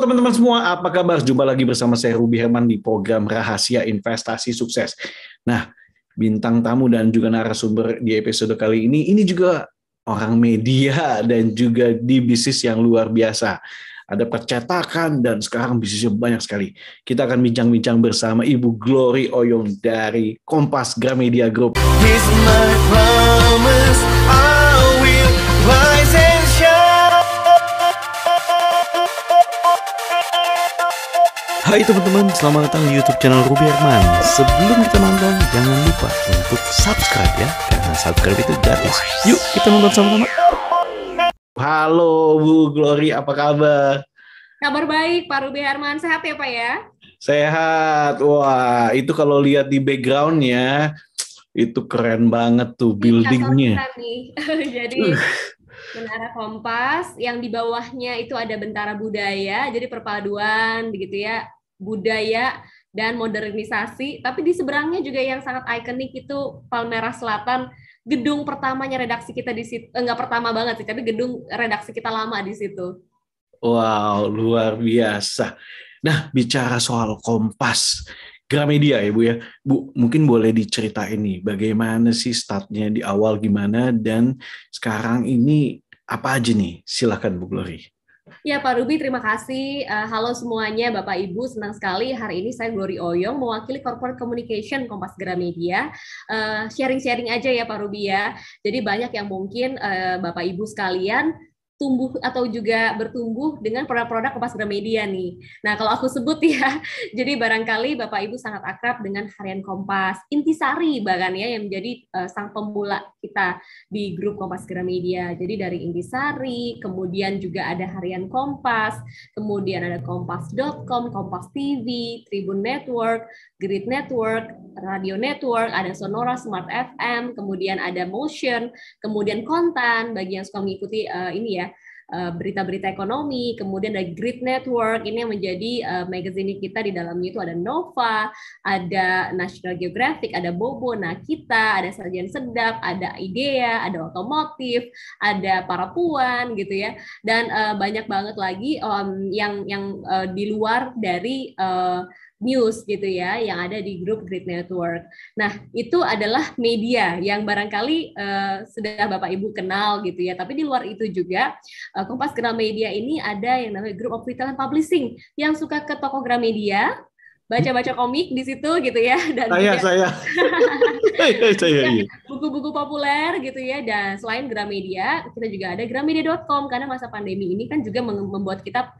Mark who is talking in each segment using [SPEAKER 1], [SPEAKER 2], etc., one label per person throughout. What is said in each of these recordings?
[SPEAKER 1] teman-teman semua, apa kabar? Jumpa lagi bersama saya Ruby Herman di program Rahasia Investasi Sukses. Nah, bintang tamu dan juga narasumber di episode kali ini, ini juga orang media dan juga di bisnis yang luar biasa. Ada percetakan dan sekarang bisnisnya banyak sekali. Kita akan bincang-bincang bersama Ibu Glory Oyong dari Kompas Gramedia Group. He's my promise. Hai teman-teman, selamat datang di YouTube channel Ruby Herman. Sebelum kita nonton, jangan lupa untuk subscribe ya, karena subscribe itu gratis. Yuk, kita nonton sama-sama. Halo Bu Glory, apa kabar?
[SPEAKER 2] Kabar baik, Pak Ruby Herman. Sehat ya Pak ya?
[SPEAKER 1] Sehat. Wah, itu kalau lihat di backgroundnya, itu keren banget tuh iya, buildingnya.
[SPEAKER 2] Jadi Menara Kompas yang di bawahnya itu ada Bentara Budaya, jadi perpaduan begitu ya budaya dan modernisasi, tapi di seberangnya juga yang sangat ikonik itu Palmerah Selatan, gedung pertamanya redaksi kita di situ, enggak eh, pertama banget sih, tapi gedung redaksi kita lama di situ.
[SPEAKER 1] Wow, luar biasa. Nah, bicara soal Kompas, Gramedia ya Bu ya. Bu, mungkin boleh diceritain nih bagaimana sih startnya di awal gimana dan sekarang ini apa aja nih? Silahkan Bu Glory.
[SPEAKER 2] Ya Pak Ruby, terima kasih. Uh, halo semuanya, Bapak Ibu, senang sekali hari ini saya Glory Oyong mewakili Corporate Communication Kompas Gramedia. Eh, sharing-sharing uh, aja ya Pak Ruby ya. Jadi banyak yang mungkin uh, Bapak Ibu sekalian tumbuh atau juga bertumbuh dengan produk-produk Kompas Gramedia nih. Nah, kalau aku sebut ya, jadi barangkali Bapak Ibu sangat akrab dengan harian Kompas, Intisari bahkan ya yang menjadi uh, sang pemula kita di grup Kompas Gramedia. Jadi dari Intisari, kemudian juga ada harian Kompas, kemudian ada kompas.com, Kompas TV, Tribun Network, Grid Network, Radio Network, ada Sonora Smart FM, kemudian ada Motion, kemudian konten bagi yang suka mengikuti uh, ini ya Eh, berita-berita ekonomi, kemudian ada Grid Network, ini yang menjadi uh, magazine kita di dalamnya itu ada Nova, ada National Geographic, ada Bobo, nah kita, ada Sajian Sedap, ada Idea, ada Otomotif, ada Para Puan gitu ya, dan uh, banyak banget lagi um, yang yang uh, di luar dari uh, news gitu ya yang ada di grup Grid Network. Nah, itu adalah media yang barangkali uh, sudah Bapak Ibu kenal gitu ya. Tapi di luar itu juga uh, Kompas Kenal Media ini ada yang namanya grup of Retail and Publishing yang suka ke toko Gramedia baca-baca komik di situ gitu ya dan saya saya
[SPEAKER 1] iya, iya, saya iya.
[SPEAKER 2] buku-buku populer gitu ya dan selain Gramedia kita juga ada gramedia.com karena masa pandemi ini kan juga membuat kita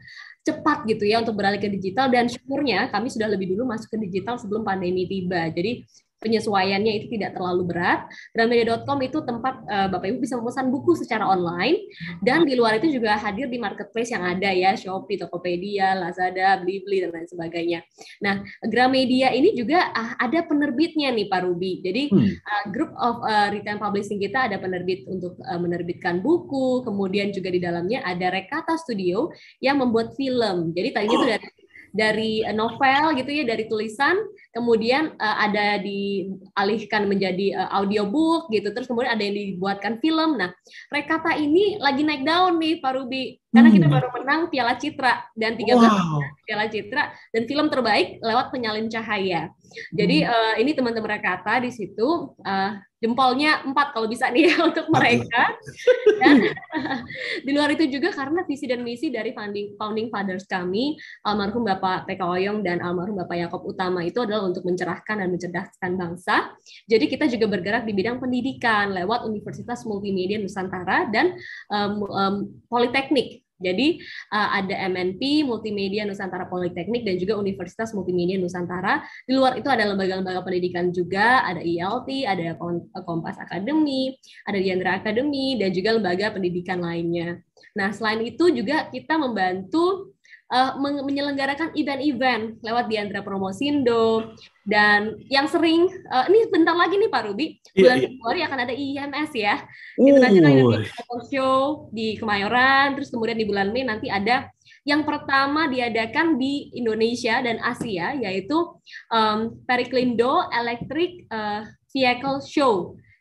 [SPEAKER 2] cepat gitu ya untuk beralih ke digital dan syukurnya kami sudah lebih dulu masuk ke digital sebelum pandemi tiba. Jadi penyesuaiannya itu tidak terlalu berat. Gramedia.com itu tempat uh, Bapak Ibu bisa memesan buku secara online dan di luar itu juga hadir di marketplace yang ada ya, Shopee, Tokopedia, Lazada, Blibli dan lain sebagainya. Nah, Gramedia ini juga uh, ada penerbitnya nih Pak Ruby. Jadi grup hmm. uh, ah, group of uh, retail publishing kita ada penerbit untuk uh, menerbitkan buku, kemudian juga di dalamnya ada Rekata Studio yang membuat film. Jadi tadinya itu oh. dari dari novel gitu ya dari tulisan kemudian uh, ada dialihkan menjadi uh, audiobook gitu terus kemudian ada yang dibuatkan film nah rekata ini lagi naik daun nih Pak Ruby karena hmm. kita baru menang Piala Citra dan tiga wow. Piala Citra dan film terbaik lewat penyalin cahaya jadi uh, ini teman-teman Rekata di situ uh, jempolnya empat kalau bisa nih untuk ya? mereka. Dan di luar itu juga karena visi dan misi dari founding, founding fathers kami, almarhum Bapak TK Oyong dan almarhum Bapak Yakob Utama itu adalah untuk mencerahkan dan mencerdaskan bangsa. Jadi kita juga bergerak di bidang pendidikan lewat Universitas Multimedia Nusantara dan um, um, Politeknik jadi uh, ada MNP, Multimedia Nusantara Politeknik dan juga Universitas Multimedia Nusantara. Di luar itu ada lembaga-lembaga pendidikan juga, ada ILT, e ada Kompas Akademi, ada Diandra Akademi dan juga lembaga pendidikan lainnya. Nah, selain itu juga kita membantu uh, menyelenggarakan event-event lewat Diandra Promosindo dan yang sering uh, ini bentar lagi nih Pak Ruby iya, bulan iya. Februari iya. akan ada IMS ya uh. International nonton Show di Kemayoran terus kemudian di bulan Mei nanti ada yang pertama diadakan di Indonesia dan Asia yaitu um, Periklindo Electric uh, Vehicle Show.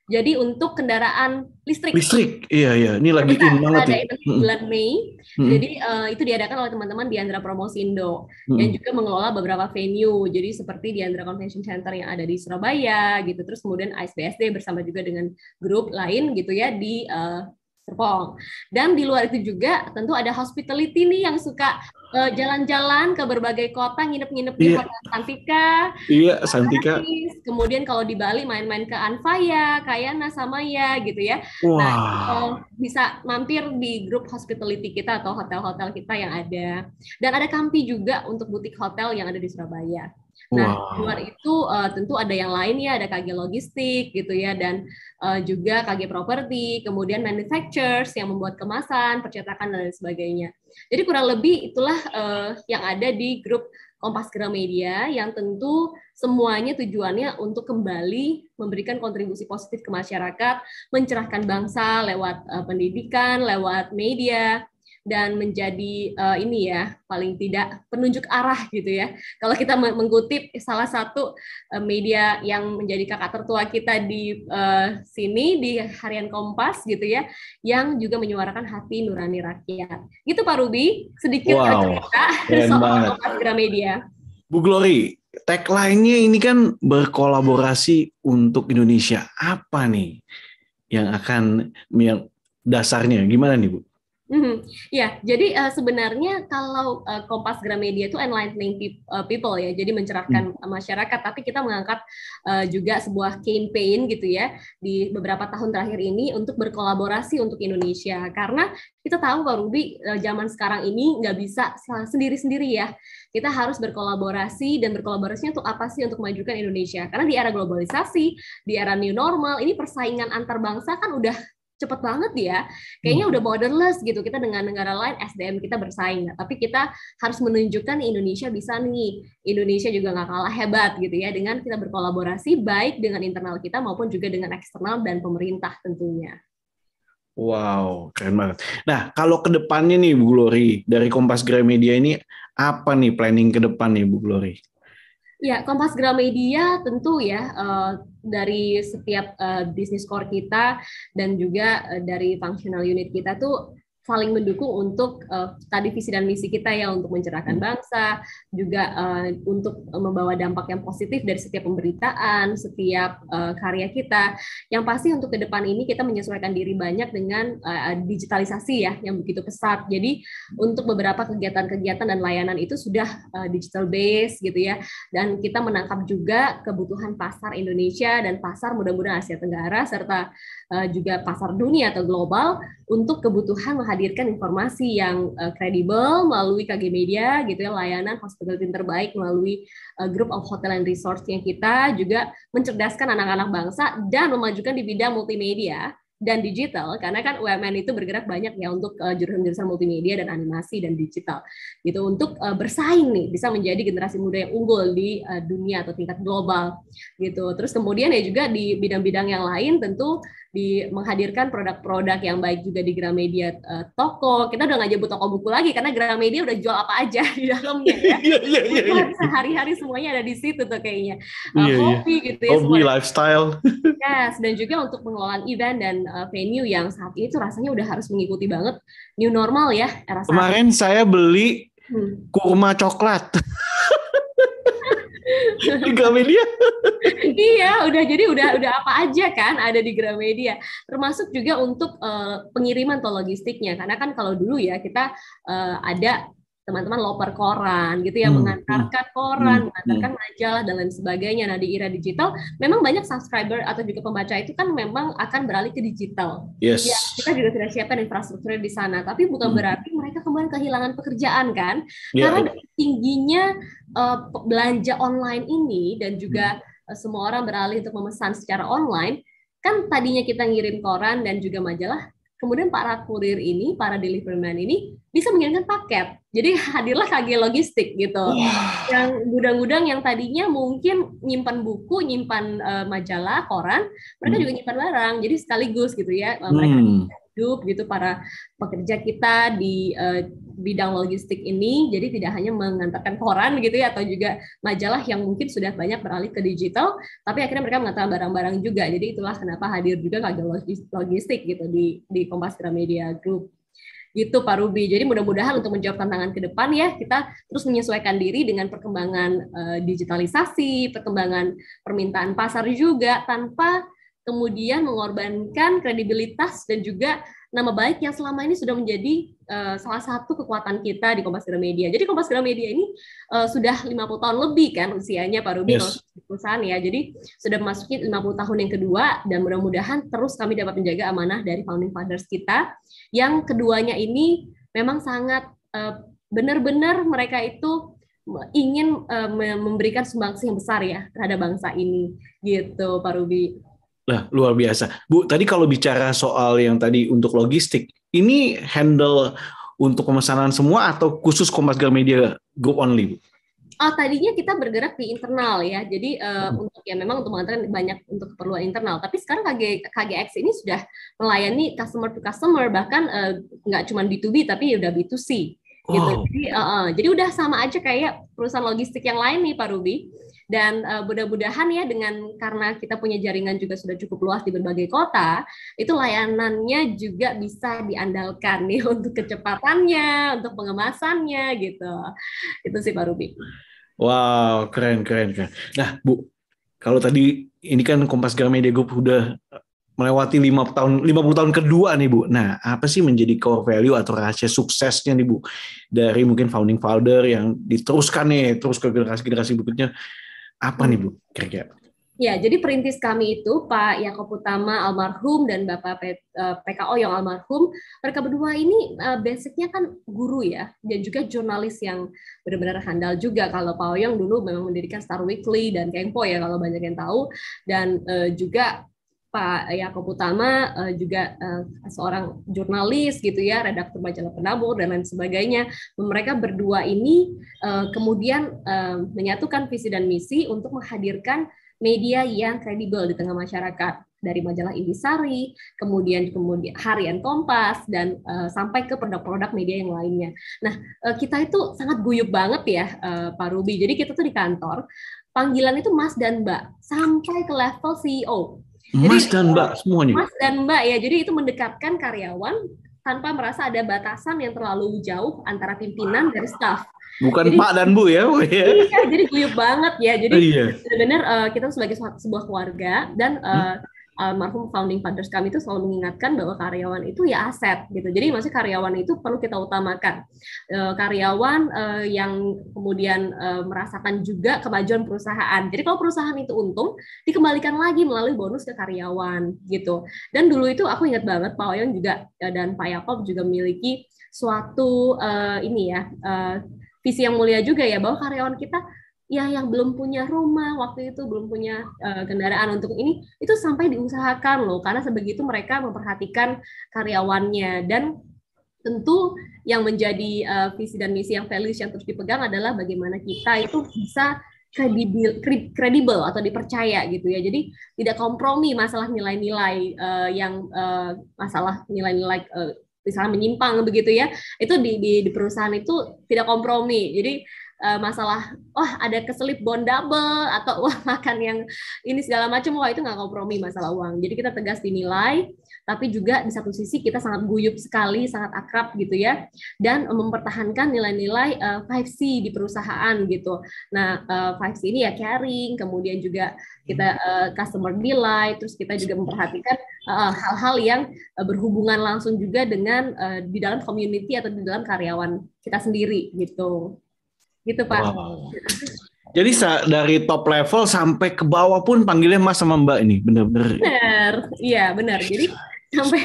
[SPEAKER 2] Jadi untuk kendaraan listrik. Listrik,
[SPEAKER 1] iya iya. Ini lagi kita, in banget. ya. bulan
[SPEAKER 2] Mei. Hmm. Jadi uh, itu diadakan oleh teman-teman di Andra Promosindo hmm. yang juga mengelola beberapa venue. Jadi seperti di Andra Convention Center yang ada di Surabaya gitu. Terus kemudian ISBSD bersama juga dengan grup lain gitu ya di uh, Serpong. Dan di luar itu juga tentu ada hospitality nih yang suka jalan eh, jalan-jalan ke berbagai kota, nginep-nginep yeah. di Hotel iya. Santika.
[SPEAKER 1] Iya, yeah, Santika.
[SPEAKER 2] Kemudian kalau di Bali main-main ke Anfaya, Kayana, ya gitu ya. Wow. Nah, uh, bisa mampir di grup hospitality kita atau hotel-hotel kita yang ada. Dan ada Kampi juga untuk butik hotel yang ada di Surabaya. Nah, wow. luar itu uh, tentu ada yang lain ya, ada KG logistik gitu ya dan uh, juga KG properti, kemudian manufacturers yang membuat kemasan, percetakan dan lain sebagainya. Jadi kurang lebih itulah uh, yang ada di grup Kompas Gramedia yang tentu semuanya tujuannya untuk kembali memberikan kontribusi positif ke masyarakat, mencerahkan bangsa lewat uh, pendidikan, lewat media, dan menjadi uh, ini ya paling tidak penunjuk arah gitu ya. Kalau kita mengutip salah satu uh, media yang menjadi kakak tertua kita di uh, sini di harian Kompas gitu ya, yang juga menyuarakan hati nurani rakyat. Gitu Pak Ruby sedikit wow, cerita soal Kompas Gramedia.
[SPEAKER 1] Bu Glory, tagline-nya ini kan berkolaborasi untuk Indonesia. Apa nih yang akan yang dasarnya gimana nih Bu?
[SPEAKER 2] Mm-hmm. Ya, jadi uh, sebenarnya kalau uh, Kompas Gramedia itu enlightening pe- uh, eh, people ya, jadi mencerahkan mm. masyarakat. Tapi kita mengangkat uh, juga sebuah campaign gitu ya di beberapa tahun terakhir ini untuk berkolaborasi untuk Indonesia. Karena kita tahu Pak Rudi uh, zaman sekarang ini nggak bisa sendiri-sendiri ya. Kita harus berkolaborasi dan berkolaborasinya untuk apa sih untuk memajukan Indonesia? Karena di era globalisasi, di era new normal, ini persaingan antar bangsa kan udah cepet banget ya. Kayaknya hmm. udah borderless gitu. Kita dengan negara lain SDM kita bersaing. Nah, tapi kita harus menunjukkan Indonesia bisa nih. Indonesia juga nggak kalah hebat gitu ya dengan kita berkolaborasi baik dengan internal kita maupun juga dengan eksternal dan pemerintah tentunya.
[SPEAKER 1] Wow, keren banget. Nah, kalau ke depannya nih Bu Glory, dari Kompas Gramedia ini apa nih planning ke depan nih Bu Glory?
[SPEAKER 2] Ya, Kompas Gramedia tentu ya uh, dari setiap uh, bisnis core kita dan juga uh, dari functional unit kita tuh saling mendukung untuk uh, tadi visi dan misi kita ya untuk mencerahkan hmm. bangsa juga uh, untuk membawa dampak yang positif dari setiap pemberitaan setiap uh, karya kita yang pasti untuk ke depan ini kita menyesuaikan diri banyak dengan uh, digitalisasi ya yang begitu pesat jadi untuk beberapa kegiatan-kegiatan dan layanan itu sudah uh, digital base gitu ya dan kita menangkap juga kebutuhan pasar Indonesia dan pasar mudah-mudahan Asia Tenggara serta uh, juga pasar dunia atau global untuk kebutuhan menghadirkan informasi yang eh, kredibel uh, melalui KG Media gitu ya layanan hospitality terbaik melalui uh, grup of hotel and resorts yang kita juga mencerdaskan anak-anak bangsa dan memajukan di bidang multimedia dan digital karena kan UMN itu bergerak banyak ya untuk jurusan eh, jurusan-jurusan multimedia dan animasi dan digital gitu untuk uh, bersaing nih bisa menjadi generasi muda yang unggul di uh, dunia atau tingkat global gitu terus kemudian ya juga di bidang-bidang yang lain tentu di menghadirkan produk-produk yang baik juga di Gramedia uh, toko. Kita udah nggak nyebut toko buku lagi karena Gramedia udah jual apa aja di dalamnya ya. Iya iya iya. iya. Sehari-hari semuanya ada di situ tuh kayaknya. Uh, eh, yeah, iya. hobi yeah. gitu ya. Hobi
[SPEAKER 1] lifestyle.
[SPEAKER 2] Yes, dan juga untuk pengelolaan event dan uh, venue yang saat ini tuh rasanya udah harus mengikuti banget new normal ya era Kemarin
[SPEAKER 1] saat. saya beli hmm. kurma coklat. di Gramedia.
[SPEAKER 2] iya, udah jadi udah udah apa aja kan ada di Gramedia. Termasuk juga untuk uh, pengiriman atau logistiknya. Karena kan kalau dulu ya kita uh, ada teman-teman loper koran gitu ya hmm. mengantarkan hmm. koran, hmm. mengantarkan hmm. majalah dan lain sebagainya. Nah, di era digital memang banyak subscriber atau juga pembaca itu kan memang akan beralih ke digital. Yes. Ya, kita juga sudah siapkan infrastruktur di sana, tapi bukan hmm. berarti mereka kemudian kehilangan pekerjaan kan? Yeah. Karena ya. tingginya uh, belanja online ini dan juga hmm. Eh, semua orang beralih untuk memesan secara online, kan tadinya kita ngirim koran dan juga majalah kemudian para kurir ini, para deliveryman ini bisa mengirimkan paket. Jadi hadirlah KG logistik gitu. Yeah. Yang gudang-gudang yang tadinya mungkin nyimpan buku, nyimpan uh, majalah, koran, mereka hmm. juga nyimpan barang. Jadi sekaligus gitu ya eh, hmm. mereka hidup gitu para pekerja kita di uh, bidang logistik ini. Jadi tidak hanya mengantarkan koran gitu ya atau juga majalah yang mungkin sudah banyak beralih ke digital, tapi akhirnya mereka mengantar barang-barang juga. Jadi itulah kenapa hadir juga kagak logistik gitu di di Kompas Gramedia Group gitu Pak Ruby. Jadi mudah-mudahan untuk menjawab tantangan ke depan ya kita terus menyesuaikan diri dengan perkembangan uh, digitalisasi, perkembangan permintaan pasar juga tanpa kemudian mengorbankan kredibilitas dan juga nama baik yang selama ini sudah menjadi uh, salah satu kekuatan kita di Kompas Gramedia. Jadi Kompas Gramedia ini uh, sudah 50 tahun lebih kan usianya Pak Rubi yes. perusahaan ya. Jadi sudah memasuki 50 tahun yang kedua dan mudah-mudahan terus kami dapat menjaga amanah dari founding fathers kita yang keduanya ini memang sangat uh, benar-benar mereka itu ingin uh, memberikan sumbangsi yang besar ya terhadap bangsa ini gitu Pak Rubi.
[SPEAKER 1] Nah, luar biasa. Bu, tadi kalau bicara soal yang tadi untuk logistik, ini handle untuk pemesanan semua atau khusus Kompas Gramedia Group only, Bu?
[SPEAKER 2] Oh, tadinya kita bergerak di internal ya. Jadi uh, hmm. untuk ya memang untuk mengantarkan banyak untuk keperluan internal. Tapi sekarang KG, KGX ini sudah melayani customer to customer bahkan uh, nggak cuma B2B tapi udah B2C. Gitu. Wow. Gitu. Jadi, uh, uh, jadi udah sama aja kayak perusahaan logistik yang lain nih Pak Ruby dan uh, mudah-mudahan ya dengan karena kita punya jaringan juga sudah cukup luas di berbagai kota, itu layanannya juga bisa diandalkan nih untuk kecepatannya, untuk pengemasannya gitu. Itu sih Pak Ruby.
[SPEAKER 1] Wow, keren, keren, keren. Nah, Bu, kalau tadi ini kan Kompas Gramedia Group udah melewati lima tahun 50 tahun kedua nih Bu. Nah, apa sih menjadi core value atau rahasia suksesnya nih Bu dari mungkin founding founder yang diteruskan nih terus ke generasi-generasi berikutnya apa nih
[SPEAKER 2] Bu kira-kira? Ya, jadi perintis kami itu Pak Yakob Utama almarhum dan Bapak PKO e, yang almarhum. Mereka berdua ini e, basicnya kan guru ya, dan juga jurnalis yang benar-benar handal juga. Kalau Pak Oyong dulu memang mendirikan Star Weekly dan Kempo ya kalau banyak yang tahu, dan e, juga Pak Yakob Utama uh, juga uh, seorang jurnalis gitu ya, redaktur majalah Penabur dan lain sebagainya. Mereka berdua ini uh, kemudian uh, menyatukan visi dan misi untuk menghadirkan media yang kredibel di tengah masyarakat dari majalah Indisari, kemudian kemudian Harian Kompas dan uh, sampai ke produk-produk media yang lainnya. Nah, uh, kita itu sangat guyup banget ya uh, Pak Ruby. Jadi kita tuh di kantor panggilan itu Mas dan Mbak sampai ke level CEO
[SPEAKER 1] Mas dan Mbak semuanya. Mas
[SPEAKER 2] dan Mbak ya, jadi itu mendekatkan karyawan tanpa merasa ada batasan yang terlalu jauh antara pimpinan dan staff.
[SPEAKER 1] Bukan jadi, Pak dan Bu ya, Bu ya?
[SPEAKER 2] Iya, jadi guyup banget ya. Jadi oh, iya. benar-benar uh, kita sebagai sebuah keluarga dan uh, almarhum founding fathers kami itu selalu mengingatkan bahwa karyawan itu ya aset gitu. Jadi maksudnya karyawan itu perlu kita utamakan. Eh, karyawan eh, yang kemudian eh, merasakan juga kemajuan perusahaan. Jadi kalau perusahaan itu untung, dikembalikan lagi melalui bonus ke karyawan gitu. Dan dulu itu aku ingat banget Pak Oyong juga dan Pak Yakob juga memiliki suatu ini ya visi yang mulia juga ya bahwa karyawan kita ya yang belum punya rumah waktu itu belum punya uh, kendaraan untuk ini itu sampai diusahakan loh karena sebegitu mereka memperhatikan karyawannya dan tentu yang menjadi uh, visi dan misi yang values yang terus dipegang adalah bagaimana kita itu bisa kredibel kredibel atau dipercaya gitu ya jadi tidak kompromi masalah nilai-nilai uh, yang uh, masalah nilai-nilai uh, misalnya menyimpang begitu ya itu di, di di perusahaan itu tidak kompromi jadi Eh, masalah wah oh, ada keselip bond double atau wah makan yang ini segala macam wah itu nggak kompromi masalah uang jadi kita tegas dinilai tapi juga di satu sisi kita sangat guyup sekali sangat akrab gitu ya dan mempertahankan nilai-nilai uh, eh, 5C di perusahaan gitu nah uh, eh, 5C ini ya caring kemudian juga kita uh, customer delight terus kita juga memperhatikan hal-hal uh, yang uh, berhubungan langsung juga dengan uh, di dalam community atau di dalam karyawan kita sendiri gitu gitu Pak. Wow.
[SPEAKER 1] Jadi dari top level sampai ke bawah pun panggilnya Mas sama Mbak ini, benar-benar.
[SPEAKER 2] Benar, iya benar. Jadi sampai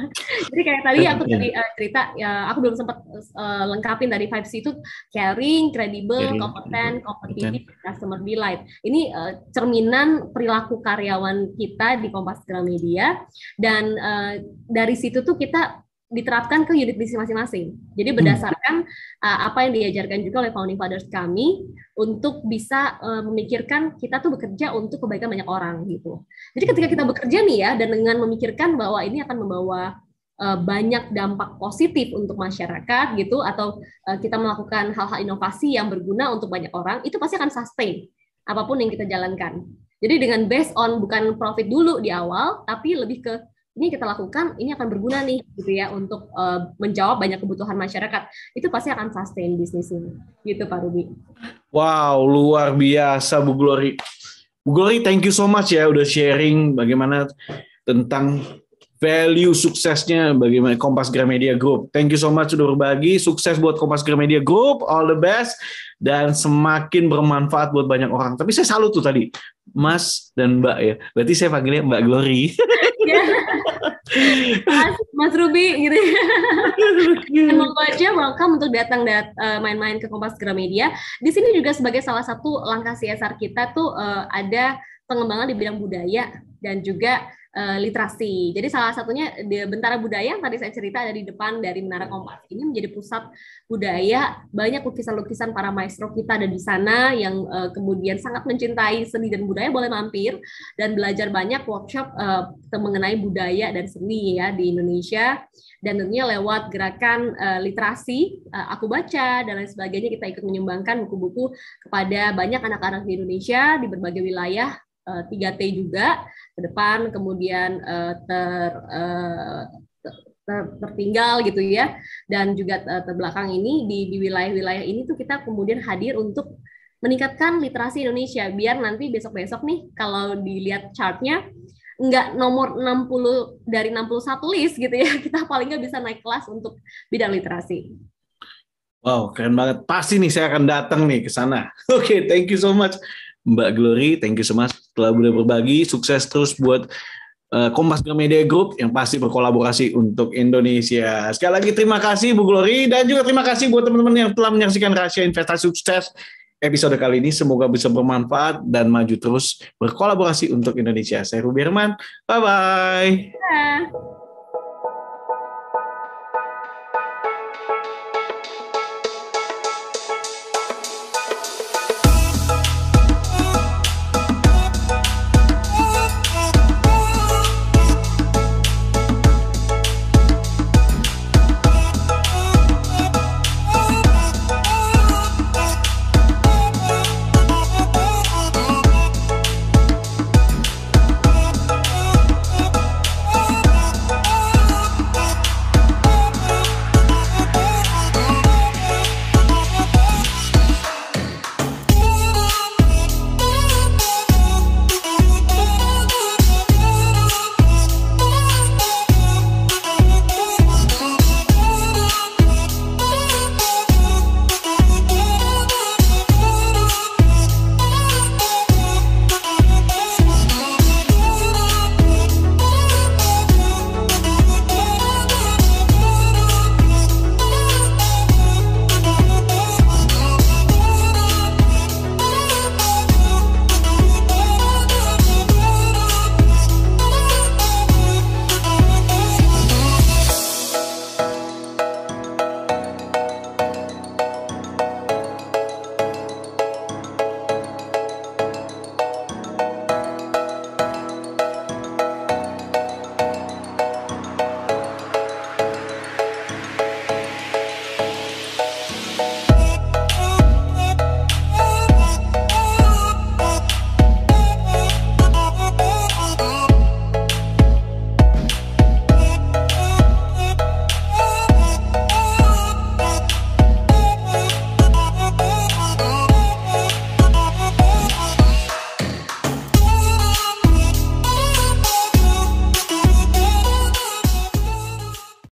[SPEAKER 2] jadi kayak tadi aku iya. tadi uh, cerita ya aku belum sempat uh, eh, lengkapin dari C itu caring, credible, kompeten, kompetitif, customer delight. Ini uh, cerminan perilaku karyawan kita di Kompas Gramedia dan uh, dari situ tuh kita diterapkan ke unit bisnis masing-masing. Jadi hmm. berdasarkan hmm. uh, apa yang diajarkan juga oleh founding fathers kami untuk bisa uh, memikirkan kita tuh bekerja untuk kebaikan banyak orang gitu. Jadi ketika kita hmm. bekerja nih ya dan dengan memikirkan bahwa ini akan membawa uh, banyak dampak positif untuk masyarakat gitu atau uh, kita melakukan hal-hal inovasi yang berguna untuk banyak orang itu pasti akan sustain apapun yang kita jalankan. Jadi dengan based on bukan profit dulu di awal tapi lebih ke ini kita lakukan ini akan berguna nih gitu ya untuk uh, menjawab banyak kebutuhan masyarakat itu pasti akan sustain bisnis ini, gitu Pak Rubi.
[SPEAKER 1] Wow luar biasa Bu Glory. Bu Glory thank you so much ya udah sharing bagaimana tentang value suksesnya bagaimana Kompas Gramedia Group. Thank you so much sudah berbagi. Sukses buat Kompas Gramedia Group. All the best dan semakin bermanfaat buat banyak orang. Tapi saya salut tuh tadi. Mas dan Mbak ya. Berarti saya panggilnya Mbak Glory. Iya.
[SPEAKER 2] Mas, Mas Ruby gitu. Emang ya. aja welcome untuk datang dat, eh, main-main ke Kompas Gramedia. Di sini juga sebagai salah satu langkah CSR kita tuh uh, ada pengembangan di bidang budaya dan juga Eh, literasi. Jadi salah satunya di Bentara Budaya yang tadi saya cerita ada di depan dari Menara Kompas. Ini menjadi pusat budaya, banyak lukisan-lukisan para maestro kita ada di sana yang uh, kemudian sangat mencintai seni dan budaya boleh mampir dan belajar banyak workshop uh, mengenai budaya dan seni ya di Indonesia dan tentunya lewat gerakan uh, literasi uh, aku baca dan lain sebagainya kita ikut menyumbangkan buku-buku kepada banyak anak-anak di Indonesia di berbagai wilayah 3T eh, juga ke depan kemudian eh, ter, ter, eh, ter tertinggal gitu ya dan juga terbelakang ini di di wilayah-wilayah ini tuh kita kemudian hadir untuk meningkatkan literasi Indonesia biar nanti besok-besok nih kalau dilihat chartnya nggak nomor 60 dari 61 list gitu ya kita paling nggak bisa naik kelas untuk bidang literasi.
[SPEAKER 1] Wow, keren banget. Pasti nih saya akan datang nih ke sana. Oke, okay, thank you so much. Mbak Glory. Thank you so much telah boleh berbagi. Sukses terus buat uh, Kompas Media Group yang pasti berkolaborasi untuk Indonesia. Sekali lagi terima kasih Bu Glory dan juga terima kasih buat teman-teman yang telah menyaksikan Rahasia Investasi Sukses episode kali ini. Semoga bisa bermanfaat dan maju terus berkolaborasi untuk Indonesia. Saya Ruby Herman. Bye-bye.
[SPEAKER 2] bye bye